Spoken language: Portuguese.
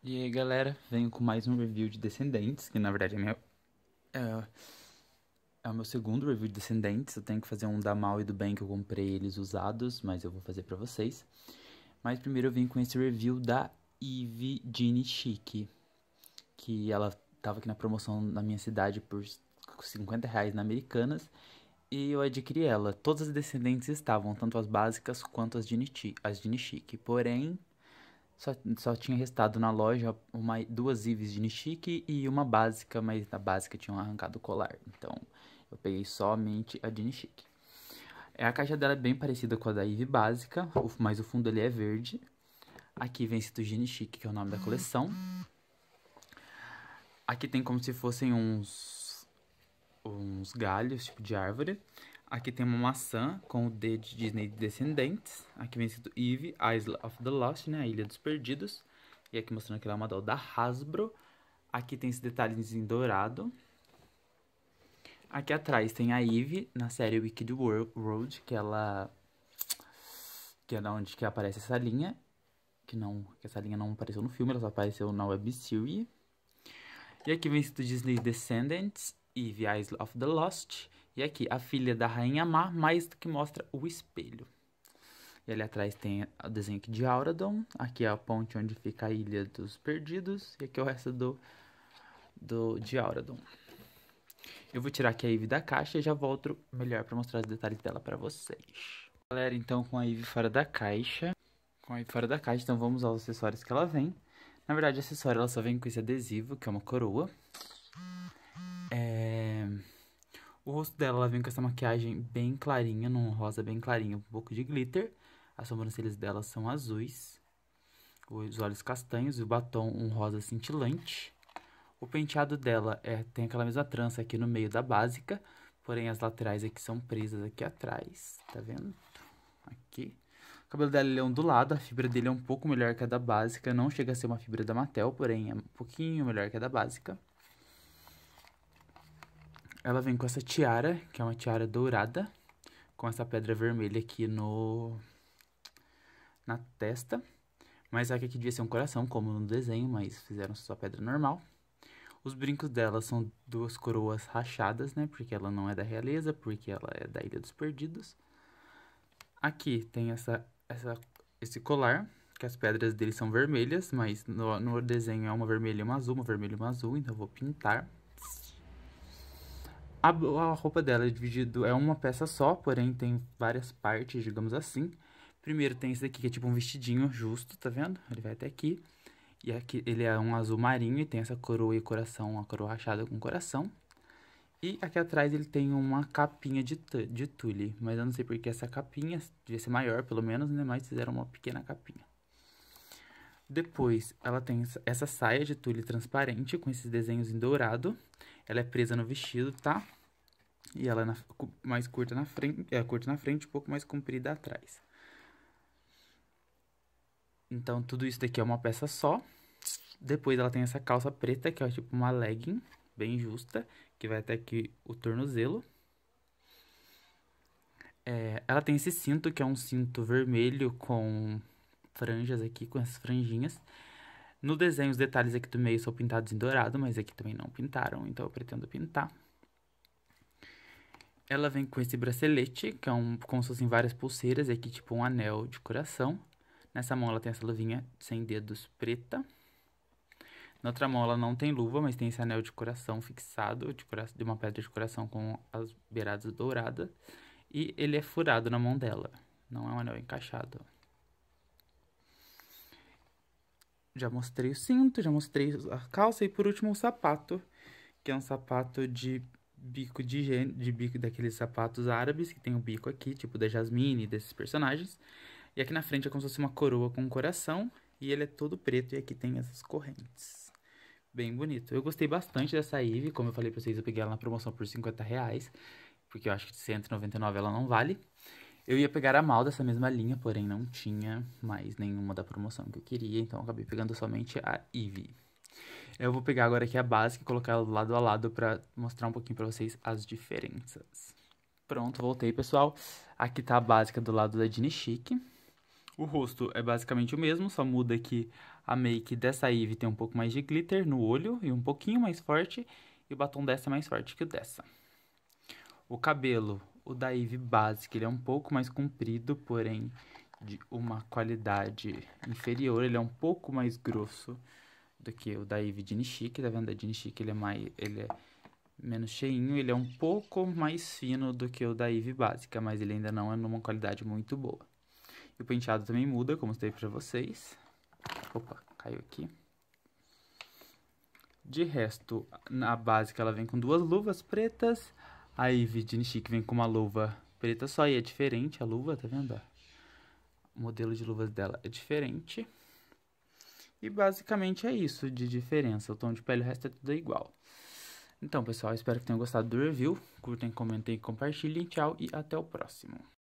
E aí galera, venho com mais um review de Descendentes, que na verdade é meu. É, é o meu segundo review de Descendentes. Eu tenho que fazer um da Mal e do Bem que eu comprei eles usados, mas eu vou fazer para vocês. Mas primeiro eu vim com esse review da Eve Gini Chique, que ela tava aqui na promoção na minha cidade por 50 reais na Americanas e eu adquiri ela. Todas as descendentes estavam, tanto as básicas quanto as de, Nichi, as de Nishiki. Porém, só, só tinha restado na loja uma, duas Ives de Nishiki e uma básica, mas na básica tinham arrancado o colar. Então, eu peguei somente a de Nishiki. É, a caixa dela é bem parecida com a da Ive básica, mas o fundo dele é verde. Aqui vem escrito Genichique, que é o nome da coleção. Aqui tem como se fossem uns uns galhos, tipo de árvore. Aqui tem uma maçã com o D de Disney Descendentes. Aqui vem escrito Eve, Isle of the Lost, né? A Ilha dos Perdidos. E aqui mostrando que ela é uma doll da Hasbro. Aqui tem esse detalhezinho dourado. Aqui atrás tem a Eve na série Wicked World, que ela... Que é da onde que aparece essa linha. Que, não, que essa linha não apareceu no filme, ela só apareceu na Series. E aqui vem escrito Disney Descendants e The of the Lost. E aqui, a filha da Rainha Má, mais do que mostra o espelho. E ali atrás tem o desenho de Auradon. Aqui é a ponte onde fica a Ilha dos Perdidos. E aqui é o resto do, do de Auradon. Eu vou tirar aqui a Eve da caixa e já volto melhor para mostrar os detalhes dela para vocês. Galera, então com a Eve fora da caixa. Com a Eve fora da caixa, então vamos aos acessórios que ela vem. Na verdade, o acessório ela só vem com esse adesivo, que é uma coroa. O rosto dela, ela vem com essa maquiagem bem clarinha, num rosa bem clarinho, um pouco de glitter. As sobrancelhas dela são azuis. Os olhos castanhos e o batom um rosa cintilante. O penteado dela é, tem aquela mesma trança aqui no meio da básica, porém as laterais aqui são presas aqui atrás, tá vendo? Aqui. O cabelo dela é ondulado, a fibra dele é um pouco melhor que a da básica, não chega a ser uma fibra da Mattel, porém é um pouquinho melhor que a da básica. Ela vem com essa tiara, que é uma tiara dourada, com essa pedra vermelha aqui no na testa. Mas é aqui, que devia ser um coração, como no desenho, mas fizeram só pedra normal. Os brincos dela são duas coroas rachadas, né? Porque ela não é da realeza, porque ela é da Ilha dos Perdidos. Aqui tem essa, essa, esse colar, que as pedras dele são vermelhas, mas no, no desenho é uma vermelha e uma azul, uma vermelha e uma azul, então eu vou pintar. A, a roupa dela é dividida, é uma peça só, porém tem várias partes, digamos assim. Primeiro tem esse daqui, que é tipo um vestidinho justo, tá vendo? Ele vai até aqui. E aqui ele é um azul marinho e tem essa coroa e coração, uma coroa rachada com coração. E aqui atrás ele tem uma capinha de, de tule, mas eu não sei porque essa capinha devia ser maior, pelo menos, né? Mas fizeram uma pequena capinha. Depois ela tem essa saia de tule transparente com esses desenhos em dourado. Ela é presa no vestido, tá? E ela é na, mais curta na frente, é curta na frente, um pouco mais comprida atrás. Então, tudo isso daqui é uma peça só. Depois ela tem essa calça preta, que é tipo uma legging, bem justa, que vai até aqui o tornozelo. É, ela tem esse cinto, que é um cinto vermelho com franjas aqui, com as franjinhas. No desenho, os detalhes aqui do meio são pintados em dourado, mas aqui também não pintaram, então eu pretendo pintar. Ela vem com esse bracelete, que é um, como se fossem várias pulseiras, e aqui tipo um anel de coração. Nessa mão ela tem essa luvinha sem dedos preta. Na outra mão ela não tem luva, mas tem esse anel de coração fixado, de, coração, de uma pedra de coração com as beiradas douradas. E ele é furado na mão dela, não é um anel encaixado. já mostrei o cinto, já mostrei a calça e por último o sapato, que é um sapato de bico de gênero, de bico daqueles sapatos árabes que tem o um bico aqui, tipo da Jasmine, desses personagens. E aqui na frente é como se fosse uma coroa com um coração e ele é todo preto e aqui tem essas correntes. Bem bonito. Eu gostei bastante dessa Eve, como eu falei pra vocês, eu peguei ela na promoção por 50 reais, porque eu acho que 199 ela não vale. Eu ia pegar a mal dessa mesma linha, porém não tinha mais nenhuma da promoção que eu queria, então eu acabei pegando somente a Eve. Eu vou pegar agora aqui a básica e colocar ela lado a lado para mostrar um pouquinho para vocês as diferenças. Pronto, voltei, pessoal. Aqui tá a básica do lado da Dini Chic. O rosto é basicamente o mesmo, só muda que a make dessa Eve tem um pouco mais de glitter no olho e um pouquinho mais forte, e o batom dessa é mais forte que o dessa. O cabelo o da Eve Basic. Ele é um pouco mais comprido, porém de uma qualidade inferior. Ele é um pouco mais grosso do que o da Eve de Nishiki. Tá vendo? Da Nishiki ele é, mais, ele é menos cheinho. Ele é um pouco mais fino do que o da Eve básica, mas ele ainda não é numa qualidade muito boa. E o penteado também muda, como mostrei pra vocês. Opa, caiu aqui. De resto, na básica ela vem com duas luvas pretas, Aí Virginie Chic vem com uma luva preta só e é diferente a luva, tá vendo? O modelo de luvas dela é diferente. E basicamente é isso de diferença. O tom de pele e o resto é tudo igual. Então, pessoal, espero que tenham gostado do review. Curtem, comentem, compartilhem. Tchau e até o próximo.